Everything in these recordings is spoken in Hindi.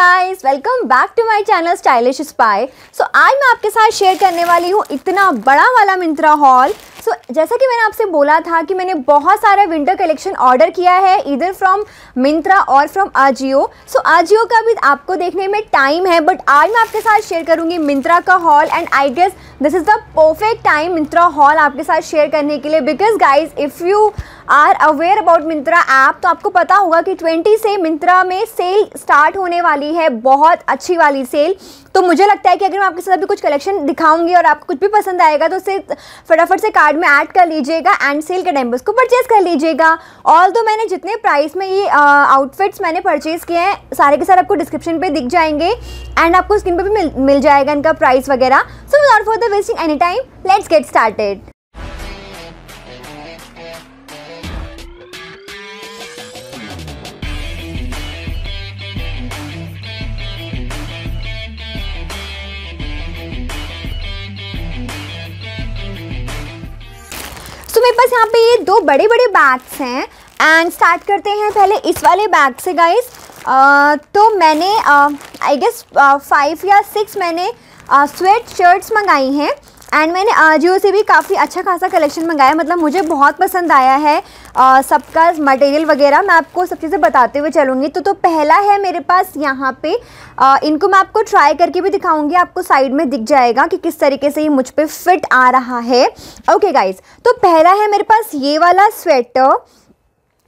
guys welcome back to my channel stylish spy so आज मैं आपके साथ शेयर करने वाली हूँ इतना बड़ा वाला मिंत्रा हॉल सो जैसा कि मैंने आपसे बोला था कि मैंने बहुत सारा विंटर कलेक्शन ऑर्डर किया है इधर फ्रॉम मिंत्रा और फ्रॉम आजियो सो आजियो का भी आपको देखने में टाइम है बट आज मैं आपके साथ शेयर करूंगी मिंत्रा का haul and I guess this is the perfect time Myntra haul आपके साथ शेयर करने के लिए because guys if you are aware about Myntra app तो आपको पता होगा कि 20 से मिंत्रा में सेल स्टार्ट होने वाली है बहुत अच्छी वाली सेल तो मुझे लगता है कि अगर मैं आपके साथ अभी कुछ कलेक्शन दिखाऊंगी और आपको कुछ भी पसंद आएगा तो उसे फटाफट से कार्ड कार्ड में ऐड कर लीजिएगा एंड सेल के टाइम उसको परचेज कर लीजिएगा ऑल दो मैंने जितने प्राइस में ये आउटफिट्स मैंने परचेज़ किए हैं सारे के सारे आपको डिस्क्रिप्शन पे दिख जाएंगे एंड आपको स्क्रीन पर भी मिल मिल जाएगा इनका प्राइस वगैरह so without for the wasting any time let's get started पास यहाँ पे ये दो बड़े बड़े बैग्स हैं एंड स्टार्ट करते हैं पहले इस वाले बैग से गाइस तो मैंने आई गेस फाइव या सिक्स मैंने स्वेट शर्ट्स मंगाई हैं एंड मैंने आजियो से भी काफ़ी अच्छा खासा कलेक्शन मंगाया मतलब मुझे बहुत पसंद आया है सबका मटेरियल वगैरह मैं आपको सब चीज़ें बताते हुए चलूँगी तो तो पहला है मेरे पास यहाँ पे आ, इनको मैं आपको ट्राई करके भी दिखाऊँगी आपको साइड में दिख जाएगा कि किस तरीके से ये मुझ पर फिट आ रहा है ओके गाइज तो पहला है मेरे पास ये वाला स्वेटर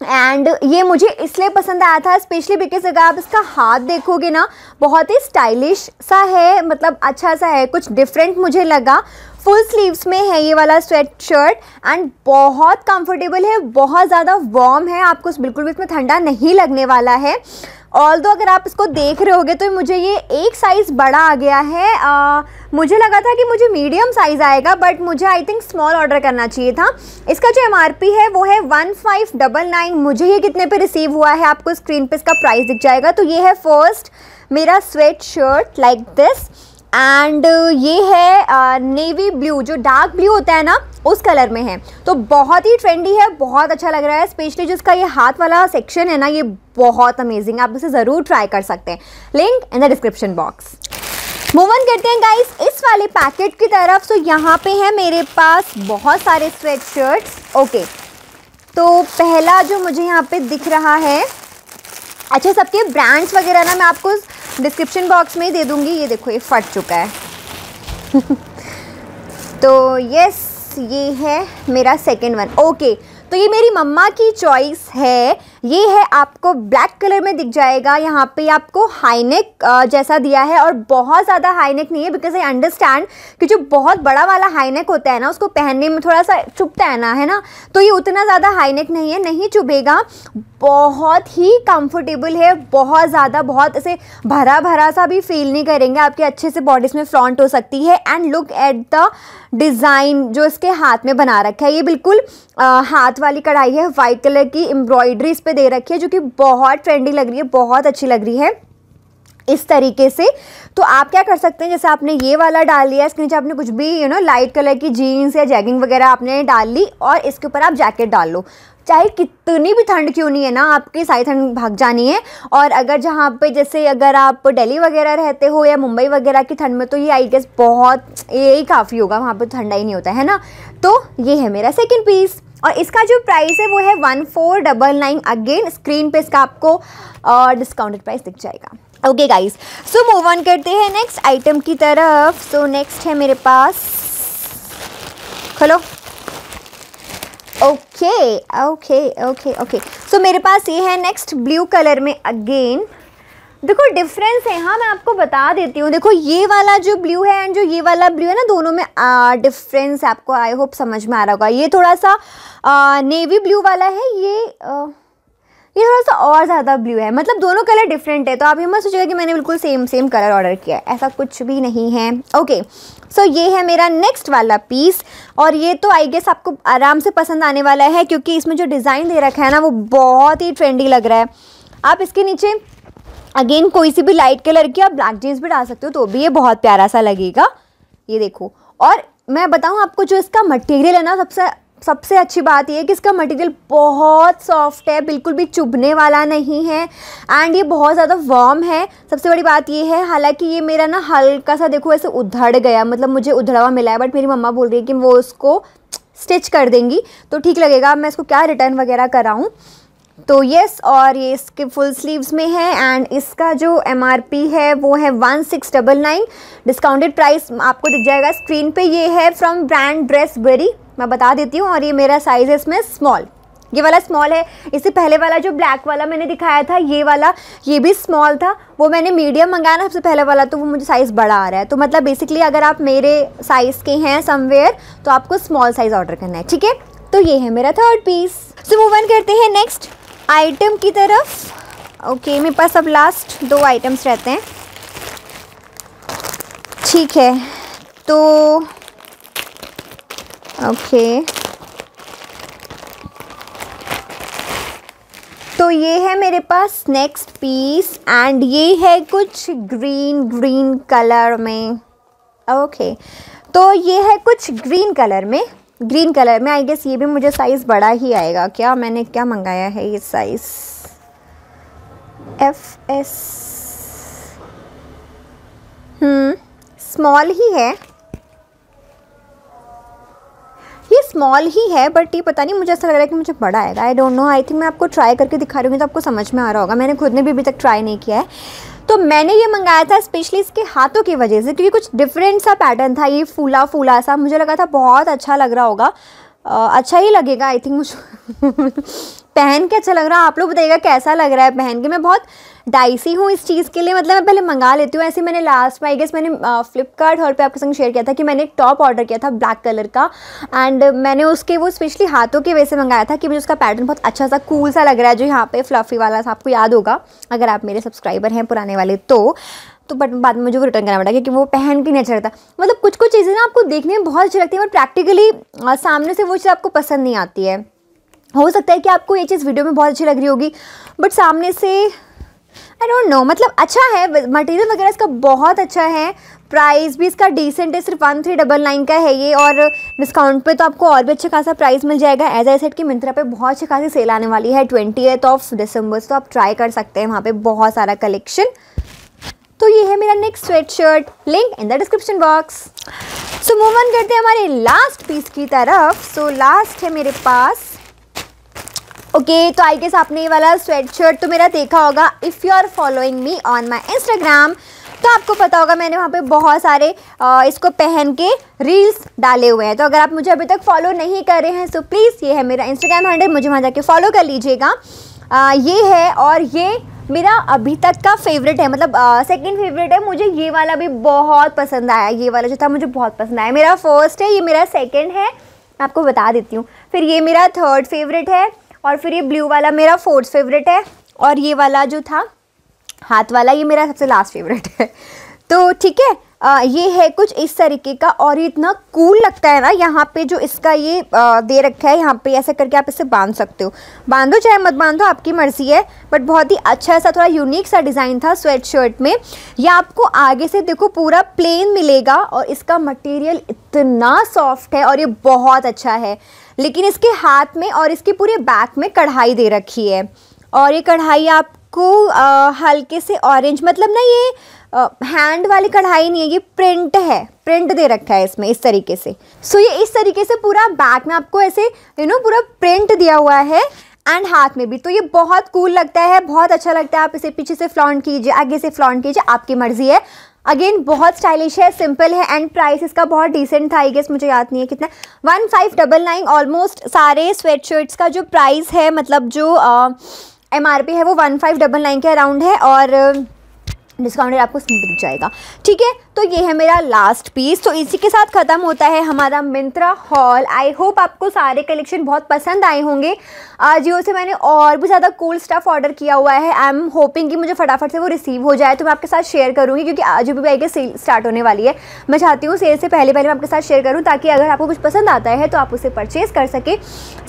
एंड ये मुझे इसलिए पसंद आया था स्पेशली बिकॉज अगर आप इसका हाथ देखोगे ना बहुत ही स्टाइलिश सा है मतलब अच्छा सा है कुछ डिफरेंट मुझे लगा फुल स्लीव्स में है ये वाला स्वेट शर्ट एंड बहुत कंफर्टेबल है बहुत ज़्यादा वॉर्म है आपको बिल्कुल भी इसमें ठंडा नहीं लगने वाला है ऑल दो अगर आप इसको देख रहे होगे तो मुझे ये एक साइज़ बड़ा आ गया है आ, मुझे लगा था कि मुझे मीडियम साइज़ आएगा बट मुझे आई थिंक स्मॉल ऑर्डर करना चाहिए था इसका जो एम है वो है वन फाइव डबल नाइन मुझे ये कितने पे रिसीव हुआ है आपको स्क्रीन पे इसका प्राइस दिख जाएगा तो ये है फर्स्ट मेरा sweatshirt like this and uh, ये है नेवी uh, ब्लू जो डार्क ब्लू होता है ना उस कलर में है तो बहुत ही ट्रेंडी है बहुत अच्छा लग रहा है स्पेशली जो इसका ये हाथ वाला सेक्शन है ना ये बहुत अमेजिंग आप इसे ज़रूर ट्राई कर सकते हैं link in the description box move on करते हैं गाइस इस वाले पैकेट की तरफ सो यहाँ पे है मेरे पास बहुत सारे स्वेट शर्ट्स ओके तो पहला जो मुझे यहाँ पे दिख रहा है अच्छा सबके ब्रांड्स वगैरह ना मैं आपको डिस्क्रिप्शन बॉक्स में ही दे दूँगी ये देखो ये फट चुका है तो यस ये है मेरा सेकेंड वन ओके तो ये मेरी मम्मा की चॉइस है ये है आपको ब्लैक कलर में दिख जाएगा यहाँ पे आपको हाईनेक जैसा दिया है और बहुत ज़्यादा हाईनेक नहीं है बिकॉज आई अंडरस्टैंड कि जो बहुत बड़ा वाला हाईनेक होता है ना उसको पहनने में थोड़ा सा चुभता है ना है ना तो ये उतना ज़्यादा हाईनेक नहीं है नहीं चुभेगा बहुत ही कंफर्टेबल है बहुत ज़्यादा बहुत ऐसे भरा भरा सा भी फील नहीं करेंगे आपके अच्छे से बॉडीज में फ्लॉन्ट हो सकती है and look at the design जो इसके हाथ में बना रखा है ये बिल्कुल आ, हाथ वाली कढ़ाई है वाइट कलर की एम्ब्रॉयडरी इस पर पे दे रखी है जो कि बहुत ट्रेंडी लग रही है बहुत अच्छी लग रही है इस तरीके से तो आप क्या कर सकते हैं जैसे आपने ये वाला डाल लिया इसके नीचे आपने कुछ भी यू नो लाइट कलर की जीन्स या जैगिंग वगैरह आपने डाल ली और इसके ऊपर आप जैकेट डाल लो चाहे कितनी भी ठंड क्यों नहीं है ना आपकी सारी ठंड भाग जानी है और अगर जहाँ पे जैसे अगर आप दिल्ली वगैरह रहते हो या मुंबई वगैरह की ठंड में तो ये आई गेस बहुत यही काफ़ी होगा वहाँ पर ठंडा ही नहीं होता है ना तो ये है मेरा सेकेंड पीस और इसका जो प्राइस है वो है one four double nine again screen पे इसका आपको डिस्काउंटेड प्राइस दिख जाएगा okay guys so move on करते हैं नेक्स्ट आइटम की तरफ सो so, नेक्स्ट है मेरे पास खोलो okay okay okay okay so मेरे पास ये है नेक्स्ट ब्लू कलर में अगेन देखो डिफरेंस है हाँ मैं आपको बता देती हूँ देखो ये वाला जो ब्लू है एंड जो ये वाला ब्लू है ना दोनों में डिफरेंस आपको आई होप समझ में आ रहा होगा ये थोड़ा सा आ, नेवी ब्लू वाला है ये आ, ये थोड़ा सा और ज़्यादा ब्लू है मतलब दोनों कलर डिफरेंट है तो आप ये मत सोचिएगा कि मैंने बिल्कुल सेम सेम कलर ऑर्डर किया है ऐसा कुछ भी नहीं है ओके सो ये है मेरा नेक्स्ट वाला पीस और ये तो आई गेस आपको आराम से पसंद आने वाला है क्योंकि इसमें जो डिज़ाइन दे रखा है ना वो बहुत ही ट्रेंडी लग रहा है आप इसके नीचे अगेन कोई सी भी लाइट कलर की आप ब्लैक जीन्स भी डाल सकते हो तो भी ये बहुत प्यारा सा लगेगा ये देखो और मैं बताऊँ आपको जो इसका मटेरियल है ना सबसे सबसे अच्छी बात यह है कि इसका मटेरियल बहुत सॉफ्ट है बिल्कुल भी चुभने वाला नहीं है एंड ये बहुत ज़्यादा वार्म है सबसे बड़ी बात ये है हालांकि ये मेरा ना हल्का सा देखो ऐसे उधड़ गया मतलब मुझे उधड़ा हुआ मिला है बट मेरी मम्मा बोल रही है कि वो उसको स्टिच कर देंगी तो ठीक लगेगा मैं इसको क्या रिटर्न वगैरह कराऊँ तो यस और ये इसके फुल स्लीव्स में है एंड इसका जो एम है वो है one six double nine discounted price आपको दिख जाएगा स्क्रीन पे ये है फ्रॉम ब्रांड ड्रेस बेरी मैं बता देती हूँ और ये मेरा साइज़ है इसमें स्मॉल ये वाला स्मॉल है इससे पहले वाला जो ब्लैक वाला मैंने दिखाया था ये वाला ये भी स्मॉल था वो मैंने मीडियम मंगाया ना सबसे पहले वाला तो वो मुझे साइज़ बड़ा आ रहा है तो मतलब बेसिकली अगर आप मेरे साइज़ के हैं समवेयर तो आपको स्मॉल साइज़ ऑर्डर करना है ठीक है तो ये है मेरा third piece so move on करते हैं नेक्स्ट आइटम की तरफ ओके मेरे पास अब लास्ट दो आइटम्स रहते हैं ठीक है तो ओके तो ये है मेरे पास नेक्स्ट पीस एंड ये है कुछ ग्रीन ग्रीन कलर में ओके तो ये है कुछ ग्रीन कलर में ग्रीन कलर में आई गेस ये भी मुझे साइज़ बड़ा ही आएगा क्या मैंने क्या मंगाया है ये साइज़ एफ एस स्मॉल ही है ये स्मॉल ही है बट ये पता नहीं मुझे ऐसा लग रहा है कि मुझे बड़ा आएगा I don't know I think मैं आपको ट्राई करके दिखा रही हूँ तो आपको समझ में आ रहा होगा मैंने खुद ने भी अभी तक ट्राई नहीं किया है तो मैंने ये मंगाया था स्पेशली इसके हाथों की वजह से क्योंकि कुछ डिफरेंट सा पैटर्न था ये फूला फूला सा मुझे लगा था बहुत अच्छा लग रहा होगा आ, अच्छा ही लगेगा आई थिंक मुझे पहन के अच्छा लग रहा आप लोग बताइएगा कैसा लग रहा है पहन के मैं बहुत डाइसी हूँ इस चीज़ के लिए मतलब मैं पहले मंगा लेती हूँ ऐसे मैंने लास्ट में आई गेस मैंने फ्लिपकार्ट हॉल पे आपके संग शेयर किया था कि मैंने एक टॉप ऑर्डर किया था ब्लैक कलर का एंड मैंने उसके वो स्पेशली हाथों के वजह से मंगाया था कि मुझे उसका पैटर्न बहुत अच्छा सा कूल सा लग रहा है जो यहाँ पे फ्लफ़ी वाला आपको याद होगा अगर आप मेरे सब्सक्राइबर हैं पुराने वाले तो तो बट बाद में मुझे वो रिटर्न करना पड़ा क्योंकि वो पहन के नहीं अच्छा लगता मतलब कुछ कुछ चीज़ें ना आपको देखने में बहुत अच्छी लगती है बट प्रैक्टिकली सामने से वो चीज़ आपको पसंद नहीं आती है हो सकता है कि आपको ये चीज़ वीडियो में बहुत अच्छी लग रही होगी बट सामने से आई डोंट नो मतलब अच्छा है मटेरियल वगैरह इसका बहुत अच्छा है प्राइस भी इसका डिसेंट है सिर्फ वन थ्री डबल नाइन का है ये और डिस्काउंट पे तो आपको और भी अच्छा खासा प्राइस मिल जाएगा एज आई सेट की मिंत्रा पे बहुत अच्छी खासी सेल आने वाली है ट्वेंटी ऑफ दिसंबर तो आप ट्राई कर सकते हैं वहाँ पे बहुत सारा कलेक्शन तो ये है मेरा next sweatshirt link in the description box so move on करते हैं हमारे लास्ट पीस की तरफ सो so, लास्ट है मेरे पास ओके okay, तो आई गेस आपने ये वाला स्वेट शर्ट तो मेरा देखा होगा if you are following me on my Instagram तो आपको पता होगा मैंने वहाँ पे बहुत सारे आ, इसको पहन के रील्स डाले हुए हैं तो अगर आप मुझे अभी तक फॉलो नहीं कर रहे हैं तो प्लीज़ ये है मेरा इंस्टाग्राम हैंडल मुझे वहाँ जाके फॉलो कर लीजिएगा ये है और ये मेरा अभी तक का फेवरेट है मतलब सेकंड फेवरेट है मुझे ये वाला भी बहुत पसंद आया ये वाला जो था मुझे बहुत पसंद आया मेरा फर्स्ट है ये मेरा सेकेंड है मैं आपको बता देती हूँ फिर ये मेरा थर्ड फेवरेट है और फिर ये ब्लू वाला मेरा फोर्थ फेवरेट है और ये वाला जो था हाथ वाला ये मेरा सबसे लास्ट फेवरेट है तो ठीक है आ, ये है कुछ इस तरीके का और ये इतना कूल लगता है ना यहाँ पे जो इसका ये आ, दे रखा है यहाँ पे ऐसा करके आप इसे बांध सकते हो बांधो चाहे मत बांधो आपकी मर्ज़ी है बट बहुत ही अच्छा सा थोड़ा यूनिक सा डिज़ाइन था स्वेट शर्ट में ये आपको आगे से देखो पूरा प्लेन मिलेगा और इसका मटेरियल इतना सॉफ्ट है और ये बहुत अच्छा है लेकिन इसके हाथ में और इसके पूरे बैक में कढ़ाई दे रखी है और ये कढ़ाई आपको हल्के से ऑरेंज मतलब ना ये आ, हैंड वाली कढ़ाई नहीं है ये प्रिंट है प्रिंट दे रखा है इसमें इस तरीके से सो so, ये इस तरीके से पूरा बैक में आपको ऐसे यू नो पूरा प्रिंट दिया हुआ है एंड हाथ में भी तो ये बहुत कूल लगता है बहुत अच्छा लगता है आप इसे पीछे से फ्लॉन्ट कीजिए आगे से फ्लॉन्ट कीजिए आपकी मर्ज़ी है अगेन बहुत स्टाइलिश है सिंपल है एंड प्राइस इसका बहुत डिसेंट था आई गेस मुझे याद नहीं है कितना one five double nine almost सारे स्वेट शर्ट्स का जो प्राइस है मतलब जो एम uh, आर पी है वो वन फाइव डबल नाइन के अराउंड है और डिस्काउंट आपको मिल जाएगा ठीक है तो ये है मेरा लास्ट पीस तो इसी के साथ ख़त्म होता है हमारा मिंत्रा हॉल आई होप आपको सारे कलेक्शन बहुत पसंद आए होंगे आज जियो से मैंने और भी ज़्यादा कूल स्टफ़ ऑर्डर किया हुआ है आई एम होपिंग कि मुझे फटाफट से वो रिसीव हो जाए तो मैं आपके साथ शेयर करूँगी क्योंकि आज भी आई के सेल स्टार्ट होने वाली है मैं चाहती हूँ सेल से पहले पहले मैं आपके साथ शेयर करूँ ताकि अगर आपको कुछ पसंद आता है तो आप उसे परचेज़ कर सकें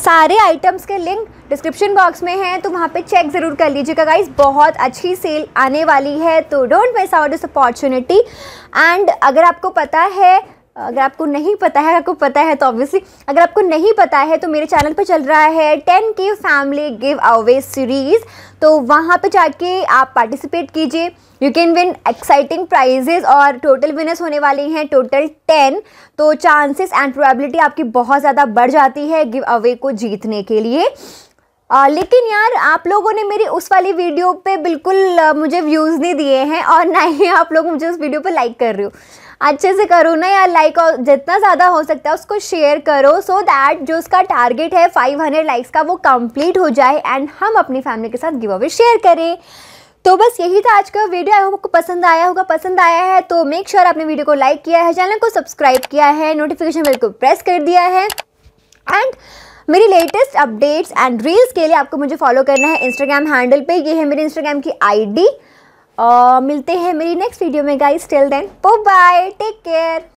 सारे आइटम्स के लिंक डिस्क्रिप्शन बॉक्स में हैं तो वहाँ पर चेक ज़रूर कर लीजिएगा गाइज बहुत अच्छी सेल आने वाली है तो don't miss out this opportunity and अगर आपको पता है अगर आपको नहीं पता है आपको पता है तो ऑब्वियसली अगर आपको नहीं पता है तो मेरे चैनल पर चल रहा है टेन के फैमिली गिव अवे सीरीज़ तो वहाँ पर जाके आप पार्टिसिपेट कीजिए you can win exciting prizes और टोटल विनर्स होने वाले हैं टोटल टेन तो चांसेस एंड प्रोबेबिलिटी आपकी बहुत ज़्यादा बढ़ जाती है गिव अवे को जीतने के लिए आ, लेकिन यार आप लोगों ने मेरी उस वाली वीडियो पे बिल्कुल आ, मुझे व्यूज़ नहीं दिए हैं और ना ही आप लोग मुझे उस वीडियो पे लाइक कर रहे हो अच्छे से करो ना यार लाइक और जितना ज़्यादा हो सकता है उसको शेयर करो सो दैट जो उसका टारगेट है 500 लाइक्स का वो कंप्लीट हो जाए एंड हम अपनी फैमिली के साथ गिव अवे शेयर करें तो बस यही था आज का वीडियो आई होप आपको पसंद आया होगा पसंद आया है तो मेक श्योर sure आपने वीडियो को लाइक किया है चैनल को सब्सक्राइब किया है नोटिफिकेशन बिल्कुल को प्रेस कर दिया है एंड मेरी लेटेस्ट अपडेट्स एंड रील्स के लिए आपको मुझे फॉलो करना है इंस्टाग्राम हैंडल पे ये है मेरे इंस्टाग्राम की आईडी uh, मिलते हैं मेरी नेक्स्ट वीडियो में guys till then bye take care